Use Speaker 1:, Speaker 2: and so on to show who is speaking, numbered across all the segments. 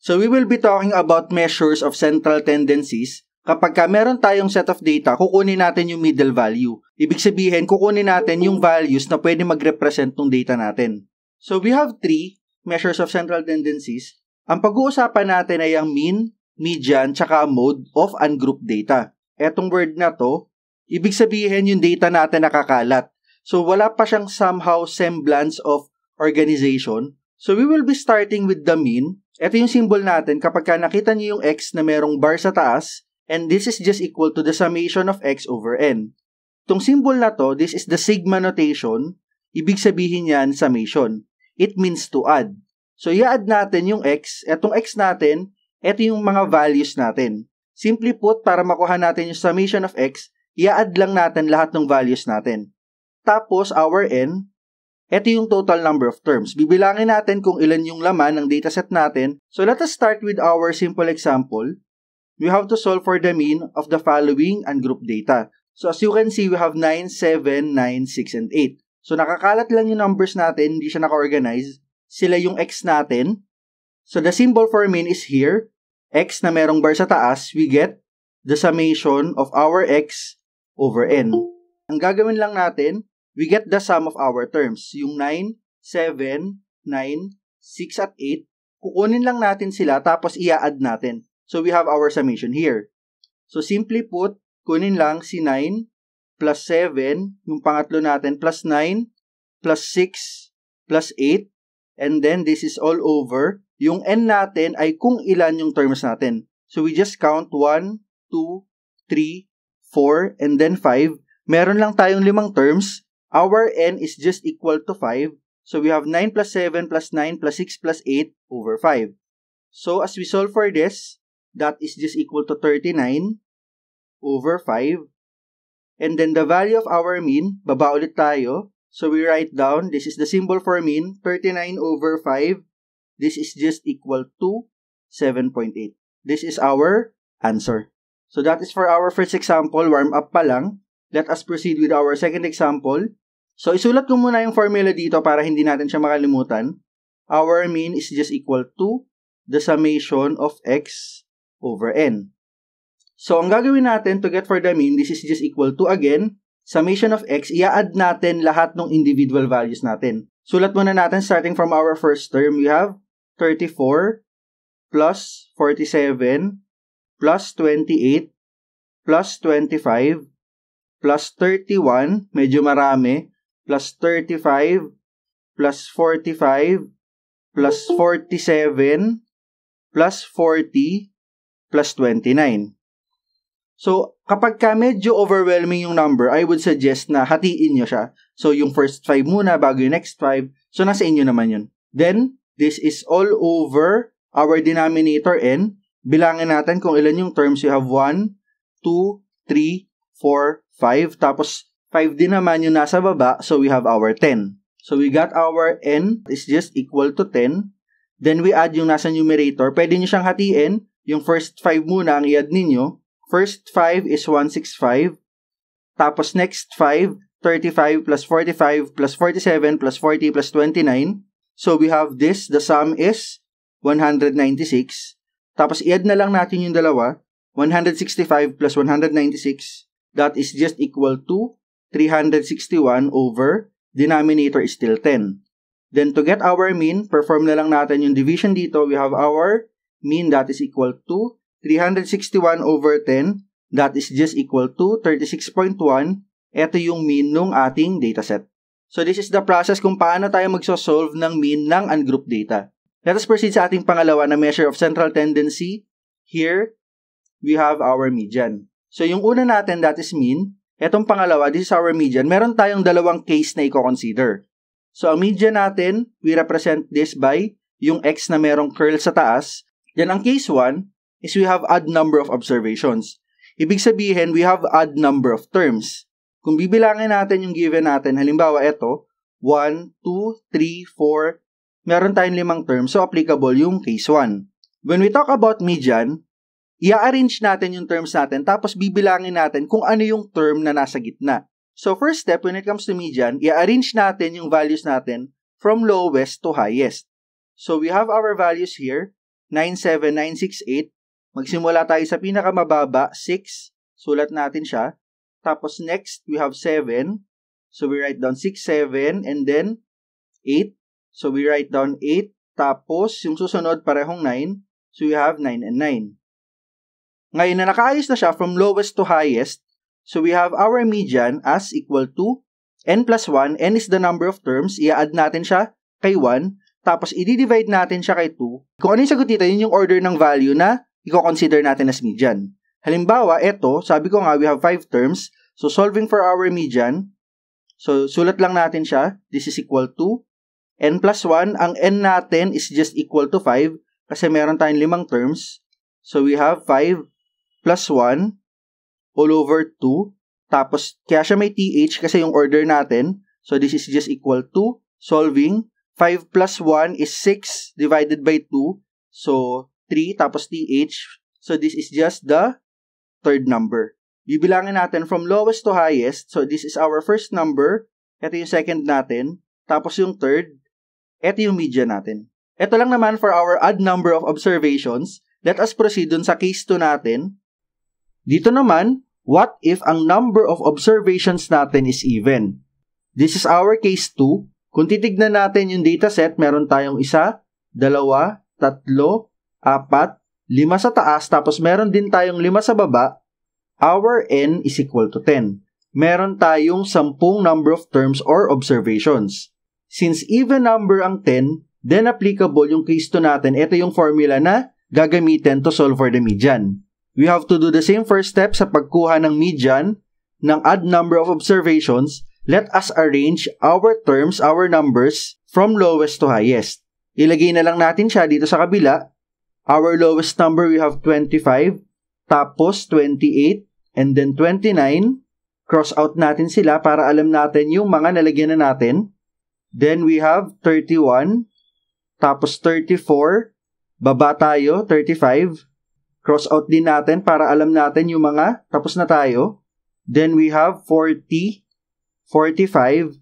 Speaker 1: So we will be talking about measures of central tendencies kapag ka meron tayong set of data, kukunin natin yung middle value. Ibig sabihin, kukunin natin yung values na pwede mag-represent ng data natin. So we have three measures of central tendencies. Ang pag-uusapan natin ay ang mean, median, tsaka mode of ungrouped data. Etong word na to, ibig sabihin yung data natin nakakalat. So wala pa siyang somehow semblance of organization. So we will be starting with the mean ito yung symbol natin kapag ka nakita niyo yung x na merong bar sa taas, and this is just equal to the summation of x over n. Itong symbol na to, this is the sigma notation, ibig sabihin yan summation. It means to add. So, i-add natin yung x, etong x natin, eto yung mga values natin. Simply put, para makuha natin yung summation of x, i-add lang natin lahat ng values natin. Tapos, our n, ito yung total number of terms. Bibilangin natin kung ilan yung laman ng dataset natin. So let us start with our simple example. We have to solve for the mean of the following and group data. So as you can see, we have 9, 7, 9, 6, and 8. So nakakalat lang yung numbers natin, hindi siya naka-organize. Sila yung x natin. So the symbol for mean is here. x na merong bar sa taas, we get the summation of our x over n. Ang gagawin lang natin, we get the sum of our terms. Yung 9, 7, 9, 6 at 8, kukunin lang natin sila tapos i-add natin. So we have our summation here. So simply put, kunin lang si 9 plus 7, yung pangatlo natin, plus 9, plus 6, plus 8, and then this is all over. Yung n natin ay kung ilan yung terms natin. So we just count 1, 2, 3, 4, and then 5. Meron lang tayong limang terms Our n is just equal to 5. So we have 9 plus 7 plus 9 plus 6 plus 8 over 5. So as we solve for this, that is just equal to 39 over 5. And then the value of our mean, baba ulit tayo. So we write down, this is the symbol for mean, 39 over 5. This is just equal to 7.8. This is our answer. So that is for our first example, warm up pa lang. Let us proceed with our second example. So, isulat ko muna yung formula dito para hindi natin siya makalimutan. Our mean is just equal to the summation of x over n. So, ang gagawin natin to get for the mean, this is just equal to, again, summation of x, i-add natin lahat ng individual values natin. Sulat muna natin starting from our first term, we have 34 plus 47 plus 28 plus 25 plus 31, medyo marami, plus 35, plus 45, plus 47, plus 40, plus 29. So, kapag ka medyo overwhelming yung number, I would suggest na hatiin nyo siya. So, yung first 5 muna bago yung next 5. So, nasa inyo naman yun. Then, this is all over our denominator n. Bilangin natin kung ilan yung terms you have. 1, 2, 3, 4, 5, tapos 5 din naman yung nasa baba, so we have our 10. So we got our n is just equal to 10. Then we add yung nasa numerator. Pwede nyo siyang hatiin. Yung first 5 muna ang i-add ninyo. First 5 is 165. Tapos next 5, 35 plus 45 plus 47 plus 40 plus 29. So we have this, the sum is 196. Tapos i-add na lang natin yung dalawa, 165 plus 196 that is just equal to 361 over denominator is still 10. Then to get our mean, perform na lang natin yung division dito. We have our mean that is equal to 361 over 10. That is just equal to 36.1. Ito yung mean nung ating dataset. So this is the process kung paano tayo magsosolve ng mean ng ungrouped data. Let us proceed sa ating pangalawa na measure of central tendency. Here, we have our median. So yung una natin, that is mean. Etong pangalawa, this is our median. Meron tayong dalawang case na i-consider. So ang median natin, we represent this by yung x na merong curl sa taas. Then ang case 1 is we have odd number of observations. Ibig sabihin, we have odd number of terms. Kung bibilangin natin yung given natin, halimbawa ito, 1, 2, 3, 4, meron tayong limang terms, so applicable yung case 1. When we talk about median, i-arrange natin yung terms natin tapos bibilangin natin kung ano yung term na nasa gitna. So first step when it comes to median, i-arrange natin yung values natin from lowest to highest. So we have our values here, 97968. Magsimula tayo sa pinakamababa, 6. Sulat natin siya. Tapos next, we have 7. So we write down 6, 7, and then 8. So we write down 8. Tapos, yung susunod, parehong 9. So we have 9 and 9. Ngayon na nakaayos na siya from lowest to highest, so we have our median as equal to n plus 1, n is the number of terms, i-add natin siya kay 1, tapos i-divide natin siya kay 2. Kung ano yung sagot dito, yun yung order ng value na i-consider natin as median. Halimbawa, eto, sabi ko nga, we have 5 terms. So, solving for our median, so sulat lang natin siya. This is equal to n plus 1. Ang n natin is just equal to 5 kasi meron tayong limang terms. So, we have 5 plus 1 all over 2. Tapos, kaya siya may th kasi yung order natin. So, this is just equal to solving 5 plus 1 is 6 divided by 2. So, 3 tapos th. So, this is just the third number. Bibilangin natin from lowest to highest. So, this is our first number. Ito yung second natin. Tapos yung third. Ito yung median natin. Ito lang naman for our odd number of observations. Let us proceed dun sa case 2 natin dito naman, what if ang number of observations natin is even? This is our case 2. Kung titignan natin yung dataset, meron tayong isa, dalawa, tatlo, apat, lima sa taas, tapos meron din tayong lima sa baba, our n is equal to 10. Meron tayong sampung number of terms or observations. Since even number ang 10, then applicable yung case 2 natin. Ito yung formula na gagamitin to solve for the median. We have to do the same first step sa pagkuha ng median, ng odd number of observations, let us arrange our terms, our numbers, from lowest to highest. Ilagay na lang natin siya dito sa kabila. Our lowest number, we have 25, tapos 28, and then 29. Cross out natin sila para alam natin yung mga nalagyan na natin. Then we have 31, tapos 34, baba tayo, 35, Cross out din natin para alam natin yung mga tapos na tayo. Then we have 40, 45,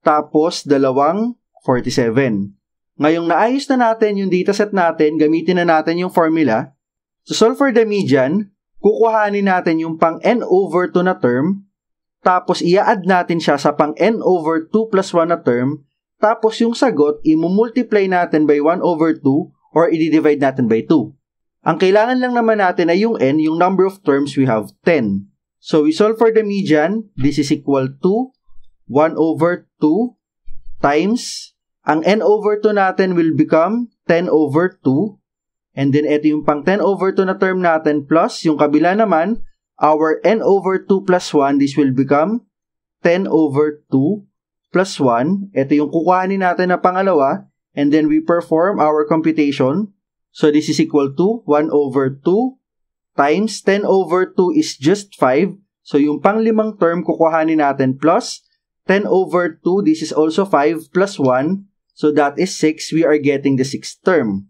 Speaker 1: tapos dalawang 47. Ngayong naayos na natin yung dataset natin, gamitin na natin yung formula. To solve for the median, kukuhanin natin yung pang n over 2 na term, tapos i-add natin siya sa pang n over 2 plus 1 na term, tapos yung sagot, i-multiply natin by 1 over 2 or i-divide natin by 2. Ang kailangan lang naman natin ay yung n, yung number of terms we have 10. So we solve for the median, this is equal to 1 over 2 times, ang n over 2 natin will become 10 over 2, and then ito yung pang 10 over 2 na term natin plus yung kabila naman, our n over 2 plus 1, this will become 10 over 2 plus 1. Ito yung kukuhanin natin na pangalawa, and then we perform our computation. So this is equal to 1 over 2 times 10 over 2 is just 5. So yung panglimang term kukuhanin natin plus 10 over 2, this is also 5 plus 1. So that is 6. We are getting the sixth term.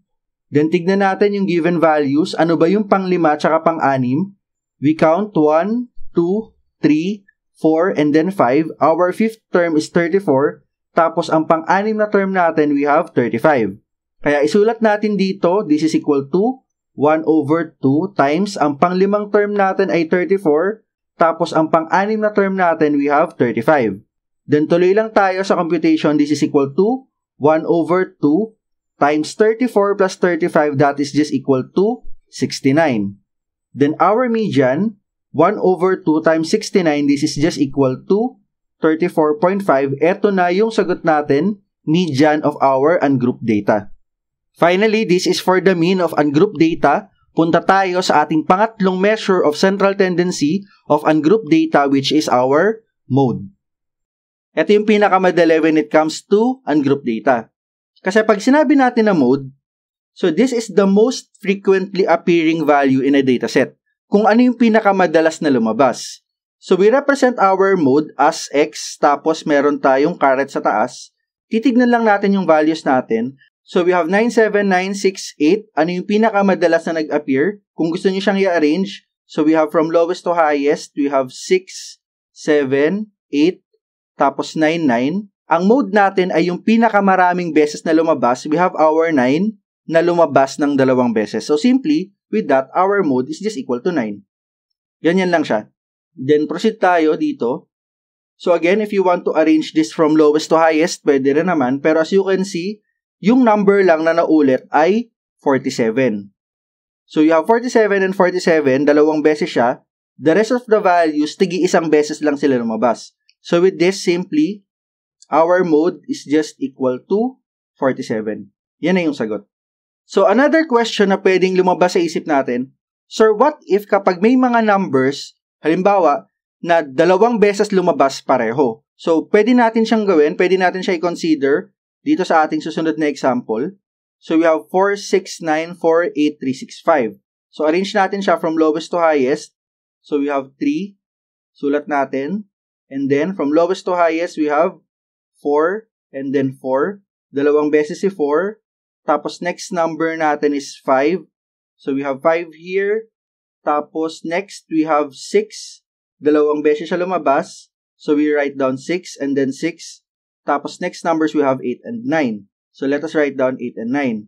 Speaker 1: Then tignan natin yung given values. Ano ba yung panglima at pang-anim? We count 1, 2, 3, 4, and then 5. Our fifth term is 34. Tapos ang pang-anim na term natin, we have 35. Kaya isulat natin dito, this is equal to 1 over 2 times ang panglimang term natin ay 34, tapos ang pang-anim na term natin we have 35. Then tuloy lang tayo sa computation, this is equal to 1 over 2 times 34 plus 35 that is just equal to 69. Then our median, 1 over 2 times 69, this is just equal to 34.5. Ito na yung sagot natin, median of our ungrouped data. Finally, this is for the mean of ungrouped data. Punta tayo sa ating pangatlong measure of central tendency of ungrouped data which is our mode. Ito yung pinakamadali when it comes to ungrouped data. Kasi pag sinabi natin na mode, so this is the most frequently appearing value in a dataset. Kung ano yung pinakamadalas na lumabas. So we represent our mode as x tapos meron tayong caret sa taas. Titignan lang natin yung values natin So we have 97968. Ano yung pinakamadalas na nag-appear? Kung gusto niyo siyang i-arrange, so we have from lowest to highest, we have 6, 7, 8, tapos 9, 9. Ang mode natin ay yung pinakamaraming beses na lumabas. We have our 9 na lumabas ng dalawang beses. So simply, with that, our mode is just equal to 9. Ganyan lang siya. Then proceed tayo dito. So again, if you want to arrange this from lowest to highest, pwede rin naman. Pero as you can see, yung number lang na naulit ay 47. So you have 47 and 47, dalawang beses siya. The rest of the values, tigi isang beses lang sila lumabas. So with this, simply, our mode is just equal to 47. Yan na yung sagot. So another question na pwedeng lumabas sa isip natin, Sir, what if kapag may mga numbers, halimbawa, na dalawang beses lumabas pareho? So, pwede natin siyang gawin, pwede natin siya i-consider dito sa ating susunod na example. So we have 4, 6, 9, 4, 8, 3, 6, 5. So arrange natin siya from lowest to highest. So we have 3, sulat natin. And then from lowest to highest, we have 4, and then 4. Dalawang beses si 4. Tapos next number natin is 5. So we have 5 here. Tapos next, we have 6. Dalawang beses siya lumabas. So we write down 6 and then 6. Tapos next numbers we have 8 and 9. So let us write down 8 and 9.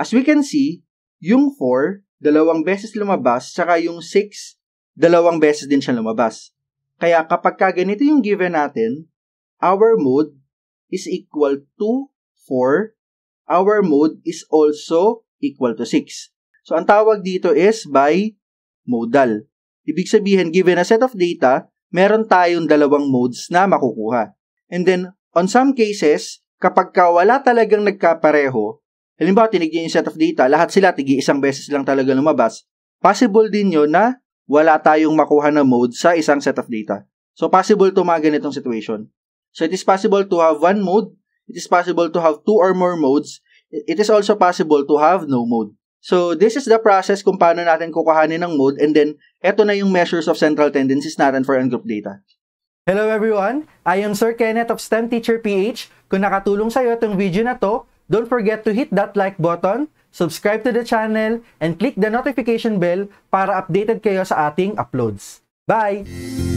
Speaker 1: As we can see, yung 4, dalawang beses lumabas, saka yung 6, dalawang beses din siya lumabas. Kaya kapag ka ganito yung given natin, our mode is equal to 4. Our mode is also equal to 6. So ang tawag dito is by modal. Ibig sabihin, given a set of data, meron tayong dalawang modes na makukuha. And then, On some cases, kapag ka wala talagang nagkapareho, halimbawa tinigyan yung set of data, lahat sila tigi isang beses lang talaga lumabas, possible din yun na wala tayong makuha na mode sa isang set of data. So possible to mga ganitong situation. So it is possible to have one mode, it is possible to have two or more modes, it is also possible to have no mode. So this is the process kung paano natin kukuhanin ng mode and then eto na yung measures of central tendencies natin for ungrouped data. Hello everyone! I am Sir Kenneth of STEM Teacher PH. Kung nakatulong sa'yo itong video na to, don't forget to hit that like button, subscribe to the channel, and click the notification bell para updated kayo sa ating uploads. Bye!